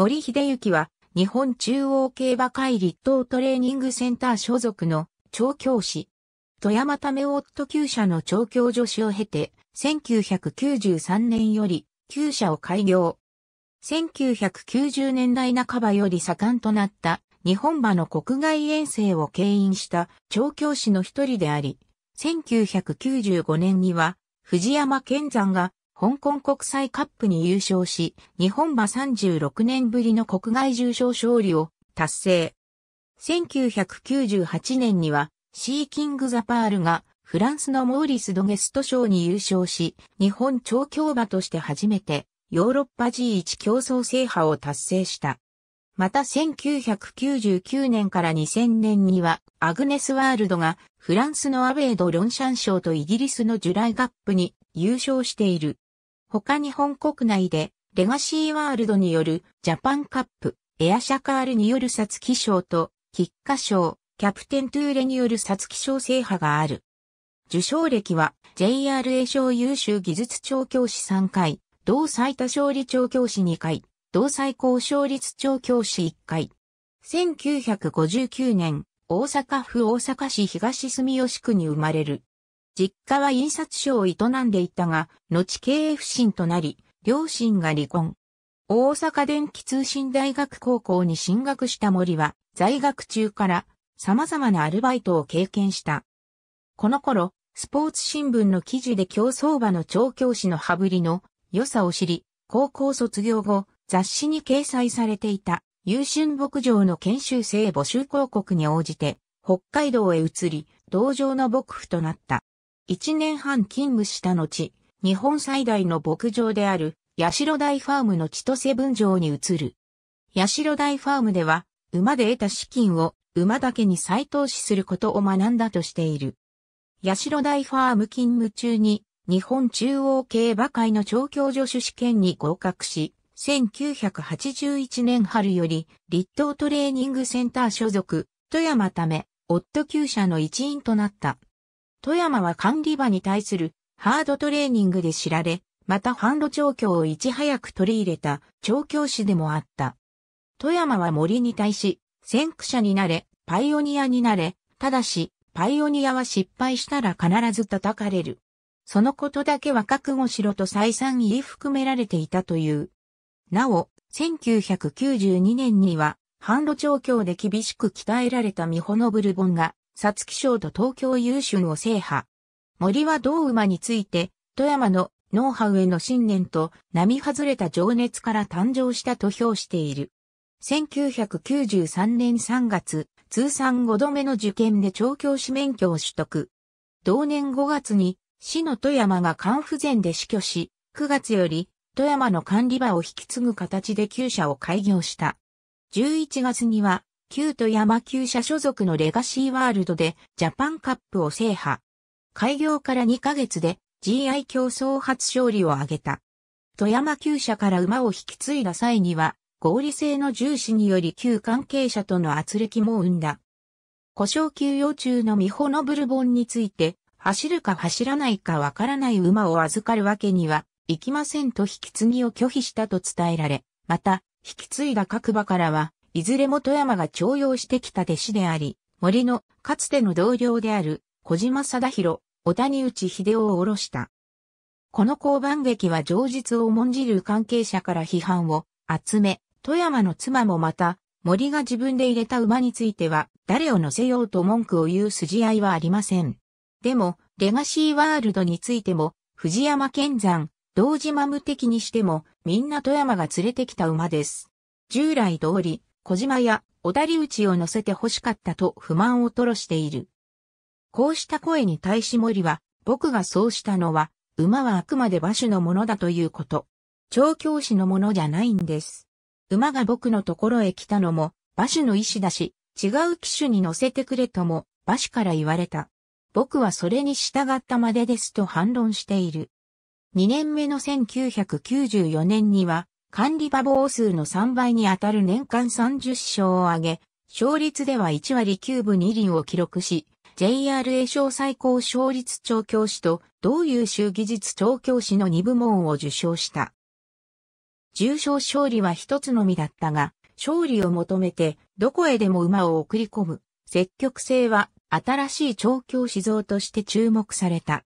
森秀幸は、日本中央競馬会立東トレーニングセンター所属の調教師。富山ため夫厩舎の調教助手を経て、1993年より厩舎を開業。1990年代半ばより盛んとなった日本馬の国外遠征を牽引した調教師の一人であり、1995年には藤山健山が香港国際カップに優勝し、日本馬36年ぶりの国外重賞勝利を達成。1998年には、シーキング・ザ・パールがフランスのモーリス・ドゲスト賞に優勝し、日本超強馬として初めてヨーロッパ G1 競争制覇を達成した。また1999年から2000年にはアグネス・ワールドがフランスのアベード・ロンシャン賞とイギリスのジュライ・カップに優勝している。他日本国内で、レガシーワールドによるジャパンカップ、エアシャカールによるサツキ賞と、菊花賞、キャプテントゥーレによるサツキ賞制覇がある。受賞歴は JRA 賞優秀技術調教師3回、同最多勝利調教師2回、同最高勝率調教師1回。1959年、大阪府大阪市東住吉区に生まれる。実家は印刷所を営んでいたが、後経営不振となり、両親が離婚。大阪電気通信大学高校に進学した森は、在学中から様々なアルバイトを経験した。この頃、スポーツ新聞の記事で競走馬の調教師の羽振りの良さを知り、高校卒業後、雑誌に掲載されていた、優春牧場の研修生募集広告に応じて、北海道へ移り、同情の牧夫となった。1年半勤務した後、日本最大の牧場である、八代大ファームの千歳分場に移る。八代大ファームでは、馬で得た資金を馬だけに再投資することを学んだとしている。八代大ファーム勤務中に、日本中央競馬会の調教助手試験に合格し、1981年春より、立東トレーニングセンター所属、富山ため、夫厩舎の一員となった。富山は管理場に対するハードトレーニングで知られ、また販路調教をいち早く取り入れた調教師でもあった。富山は森に対し、先駆者になれ、パイオニアになれ、ただし、パイオニアは失敗したら必ず叩かれる。そのことだけは覚悟しろと再三言い含められていたという。なお、1992年には、販路調教で厳しく鍛えられたミホノブルボンが、皐月賞と東京優春を制覇。森は同馬について、富山のノウハウへの信念と並外れた情熱から誕生したと評している。1993年3月、通算5度目の受験で調教師免許を取得。同年5月に、市の富山が肝不全で死去し、9月より、富山の管理場を引き継ぐ形で旧社を開業した。11月には、旧富山旧社所属のレガシーワールドでジャパンカップを制覇。開業から2ヶ月で GI 競争初勝利を挙げた。富山旧社から馬を引き継いだ際には、合理性の重視により旧関係者との圧力も生んだ。故障休養中のミホノブルボンについて、走るか走らないかわからない馬を預かるわけには、いきませんと引き継ぎを拒否したと伝えられ、また、引き継いだ各馬からは、いずれも富山が徴用してきた弟子であり、森のかつての同僚である小島貞弘、小谷内秀夫を下ろした。この交番劇は上述を重んじる関係者から批判を集め、富山の妻もまた、森が自分で入れた馬については、誰を乗せようと文句を言う筋合いはありません。でも、レガシーワールドについても、藤山健山、道島無敵にしても、みんな富山が連れてきた馬です。従来通り、小島や小谷内を乗せて欲しかったと不満を吐露している。こうした声に対し森は、僕がそうしたのは、馬はあくまで馬主のものだということ。調教師のものじゃないんです。馬が僕のところへ来たのも、馬主の意思だし、違う機種に乗せてくれとも、馬主から言われた。僕はそれに従ったまでですと反論している。2年目の1994年には、管理馬房数の3倍に当たる年間30勝を挙げ、勝率では1割9分2厘を記録し、JRA 賞最高勝率調教師と、同優秀技術調教師の2部門を受賞した。重賞勝利は一つのみだったが、勝利を求めて、どこへでも馬を送り込む、積極性は、新しい調教師像として注目された。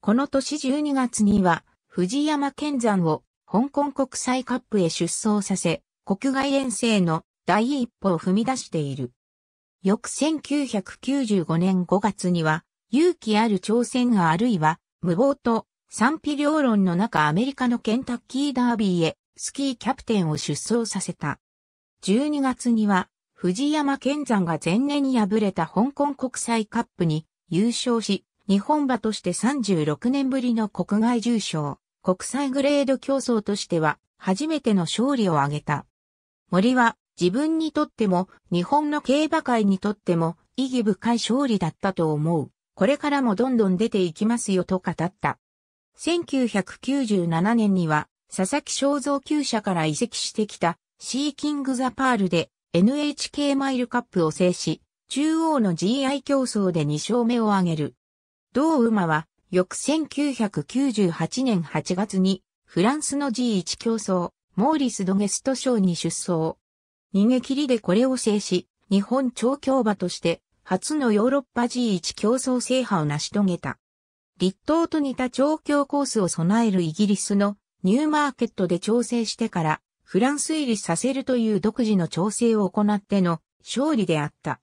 この年12月には、藤山健山を香港国際カップへ出走させ、国外遠征の第一歩を踏み出している。翌1995年5月には、勇気ある挑戦あるいは、無謀と賛否両論の中アメリカのケンタッキーダービーへスキーキャプテンを出走させた。12月には、藤山健山が前年に敗れた香港国際カップに優勝し、日本馬として36年ぶりの国外重賞。国際グレード競争としては初めての勝利を挙げた。森は自分にとっても日本の競馬界にとっても意義深い勝利だったと思う。これからもどんどん出ていきますよと語った。1997年には佐々木正造厩舎から移籍してきたシーキングザパールで NHK マイルカップを制し、中央の GI 競争で2勝目を挙げる。同馬は翌1998年8月に、フランスの G1 競争、モーリス・ドゲスト賞に出走。逃げ切りでこれを制し、日本調教馬として、初のヨーロッパ G1 競争制覇を成し遂げた。立党と似た調教コースを備えるイギリスのニューマーケットで調整してから、フランス入りさせるという独自の調整を行っての勝利であった。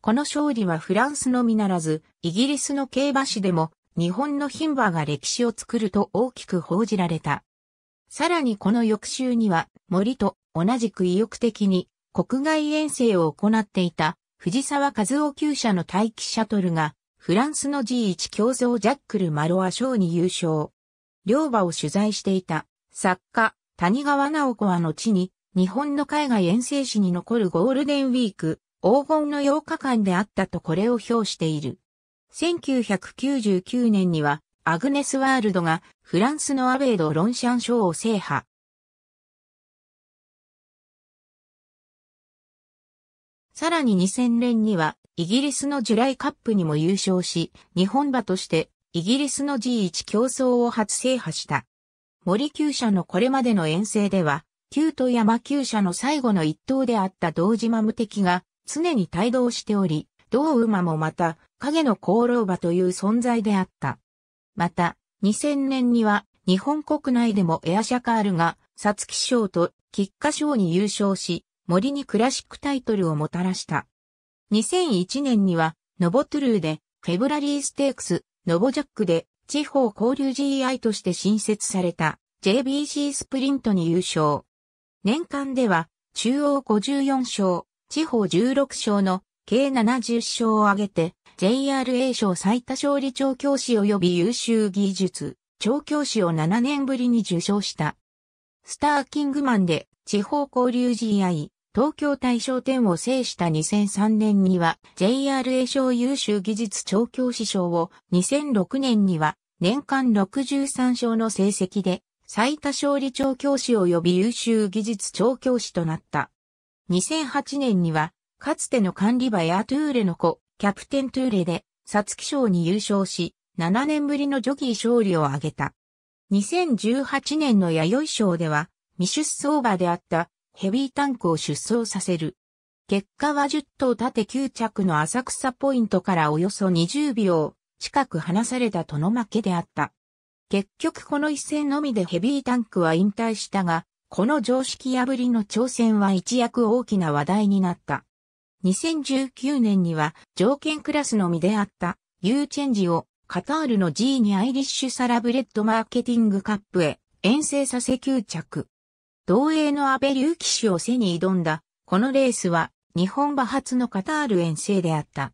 この勝利はフランスのみならず、イギリスの競馬史でも日本の貧馬が歴史を作ると大きく報じられた。さらにこの翌週には森と同じく意欲的に国外遠征を行っていた藤沢和夫旧社の待機シャトルがフランスの G1 競争ジャックル・マロア賞に優勝。両馬を取材していた作家谷川直子は後に日本の海外遠征史に残るゴールデンウィーク黄金の8日間であったとこれを評している。1999年には、アグネス・ワールドがフランスのアベード・ロンシャン賞を制覇。さらに2000年には、イギリスのジュライカップにも優勝し、日本馬としてイギリスの G1 競争を初制覇した。森球舎のこれまでの遠征では、旧と山球舎の最後の一頭であった道島無敵が常に帯同しており、同馬もまた、影の功労馬という存在であった。また、2000年には、日本国内でもエアシャカールが、サツキ賞とッカ賞に優勝し、森にクラシックタイトルをもたらした。2001年には、ノボトゥルーで、フェブラリーステークス、ノボジャックで、地方交流 GI として新設された、JBC スプリントに優勝。年間では、中央54勝、地方16勝の計70勝を挙げて、JRA 賞最多勝利調教師及び優秀技術、調教師を7年ぶりに受賞した。スターキングマンで地方交流試合、東京大賞典を制した2003年には JRA 賞優秀技術調教師賞を2006年には年間63勝の成績で最多勝利調教師及び優秀技術調教師となった。2008年にはかつての管理馬やトゥーレの子、キャプテントゥーレで、サツキ賞に優勝し、7年ぶりのジョギー勝利を挙げた。2018年の弥生賞では、未出走馬であったヘビータンクを出走させる。結果は10頭縦9着の浅草ポイントからおよそ20秒近く離されたとの負けであった。結局この一戦のみでヘビータンクは引退したが、この常識破りの挑戦は一躍大きな話題になった。2019年には条件クラスのみであったユーチェンジをカタールの G にアイリッシュサラブレッドマーケティングカップへ遠征させ吸着。同英の安倍隆騎手を背に挑んだ、このレースは日本馬初のカタール遠征であった。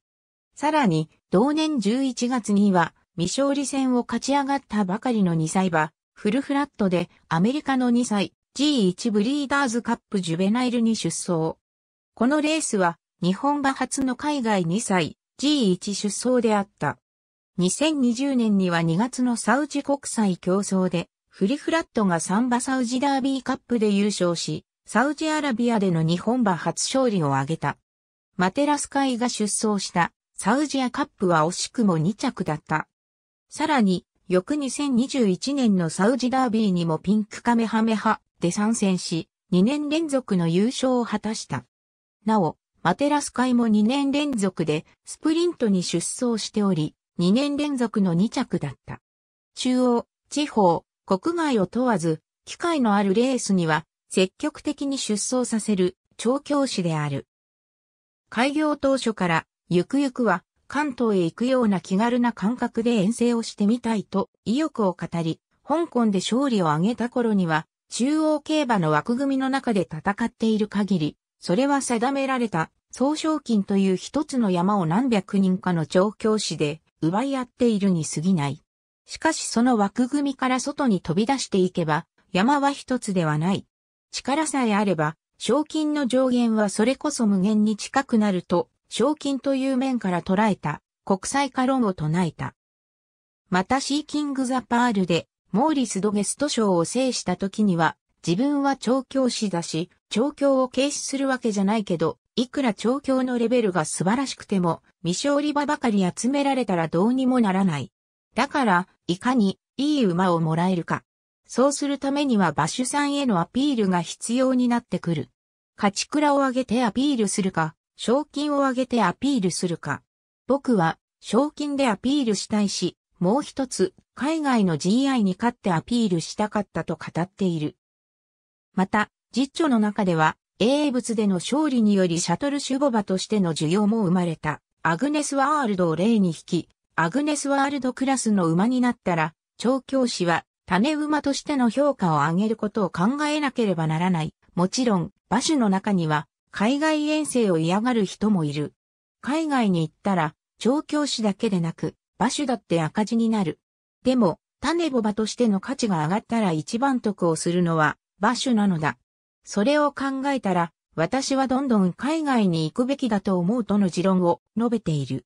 さらに、同年11月には未勝利戦を勝ち上がったばかりの2歳馬、フルフラットでアメリカの2歳 G1 ブリーダーズカップジュベナイルに出走。このレースは日本馬初の海外2歳 G1 出走であった。2020年には2月のサウジ国際競争で、フリフラットがサンバサウジダービーカップで優勝し、サウジアラビアでの日本馬初勝利を挙げた。マテラスイが出走したサウジアカップは惜しくも2着だった。さらに、翌2021年のサウジダービーにもピンクカメハメハで参戦し、2年連続の優勝を果たした。なお、アテラス界も2年連続でスプリントに出走しており、2年連続の2着だった。中央、地方、国外を問わず、機会のあるレースには積極的に出走させる調教師である。開業当初から、ゆくゆくは関東へ行くような気軽な感覚で遠征をしてみたいと意欲を語り、香港で勝利を挙げた頃には、中央競馬の枠組みの中で戦っている限り、それは定められた総賞金という一つの山を何百人かの調教師で奪い合っているに過ぎない。しかしその枠組みから外に飛び出していけば、山は一つではない。力さえあれば、賞金の上限はそれこそ無限に近くなると、賞金という面から捉えた国際化論を唱えた。またシーキング・ザ・パールで、モーリス・ドゲスト賞を制した時には、自分は調教師だし、調教を軽視するわけじゃないけど、いくら調教のレベルが素晴らしくても、未勝利馬ばかり集められたらどうにもならない。だから、いかに、いい馬をもらえるか。そうするためには馬主さんへのアピールが必要になってくる。勝ち倉を上げてアピールするか、賞金を上げてアピールするか。僕は、賞金でアピールしたいし、もう一つ、海外の GI に勝ってアピールしたかったと語っている。また、実著の中では、英物での勝利によりシャトルシュボバとしての需要も生まれた。アグネスワールドを例に引き、アグネスワールドクラスの馬になったら、調教師は種馬としての評価を上げることを考えなければならない。もちろん、馬種の中には、海外遠征を嫌がる人もいる。海外に行ったら、調教師だけでなく、馬種だって赤字になる。でも、種ボバとしての価値が上がったら一番得をするのは、馬種なのだ。それを考えたら、私はどんどん海外に行くべきだと思うとの持論を述べている。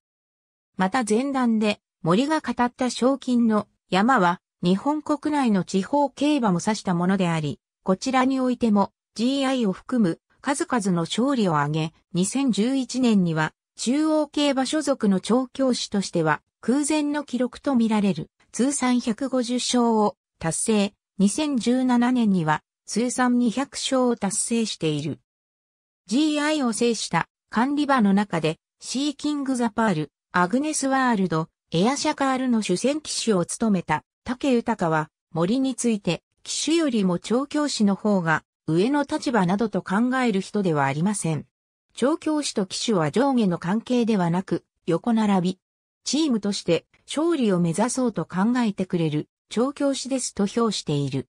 また前段で森が語った賞金の山は日本国内の地方競馬も指したものであり、こちらにおいても GI を含む数々の勝利を挙げ、2011年には中央競馬所属の調教師としては空前の記録とみられる通算150勝を達成。2017年には通算200勝を達成している。GI を制した管理場の中で、シーキングザパール、アグネスワールド、エアシャカールの主戦騎手を務めた竹豊は森について騎手よりも調教師の方が上の立場などと考える人ではありません。調教師と騎手は上下の関係ではなく横並び。チームとして勝利を目指そうと考えてくれる調教師ですと評している。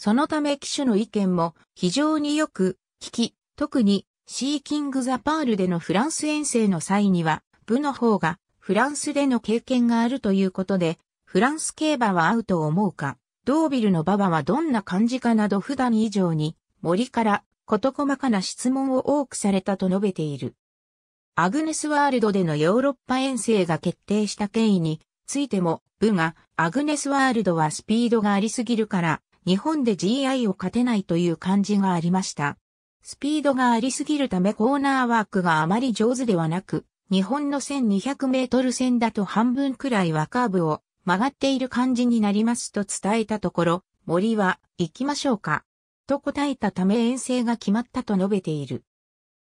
そのため機種の意見も非常によく聞き、特にシーキング・ザ・パールでのフランス遠征の際には、部の方がフランスでの経験があるということで、フランス競馬は合うと思うか、ドービルの馬場はどんな感じかなど普段以上に森から事細かな質問を多くされたと述べている。アグネスワールドでのヨーロッパ遠征が決定した経緯についても、部がアグネスワールドはスピードがありすぎるから日本で GI を勝てないという感じがありました。スピードがありすぎるためコーナーワークがあまり上手ではなく、日本の1200メートル線だと半分くらいはカーブを曲がっている感じになりますと伝えたところ、森は行きましょうか。と答えたため遠征が決まったと述べている。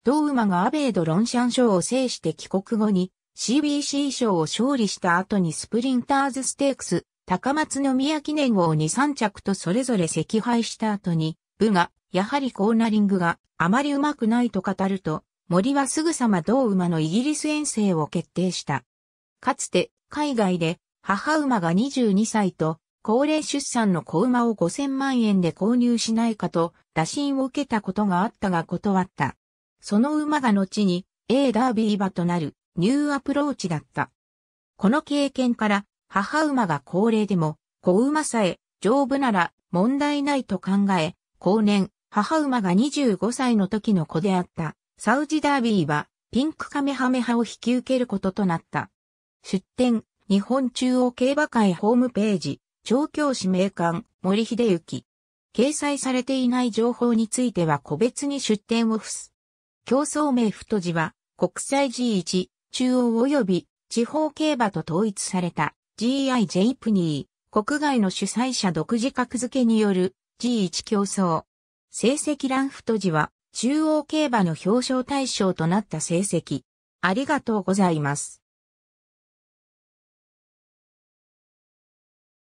同馬がアベード・ロンシャン賞を制して帰国後に CBC 賞を勝利した後にスプリンターズステークス高松宮記念号に3着とそれぞれ惜敗した後に、部が、やはりコーナリングがあまりうまくないと語ると、森はすぐさま同馬のイギリス遠征を決定した。かつて、海外で、母馬が22歳と、高齢出産の子馬を5000万円で購入しないかと、打診を受けたことがあったが断った。その馬が後に、A ダービー馬となる、ニューアプローチだった。この経験から、母馬が高齢でも、子馬さえ丈夫なら問題ないと考え、後年、母馬が25歳の時の子であった、サウジダービーは、ピンクカメハメハを引き受けることとなった。出展、日本中央競馬会ホームページ、調教師名鑑、森秀幸。掲載されていない情報については個別に出展を付す。競争名太字は、国際 G1、中央及び地方競馬と統一された。GI ジェイプニー、国外の主催者独自格付けによる G1 競争。成績ランフト時は中央競馬の表彰対象となった成績。ありがとうございます。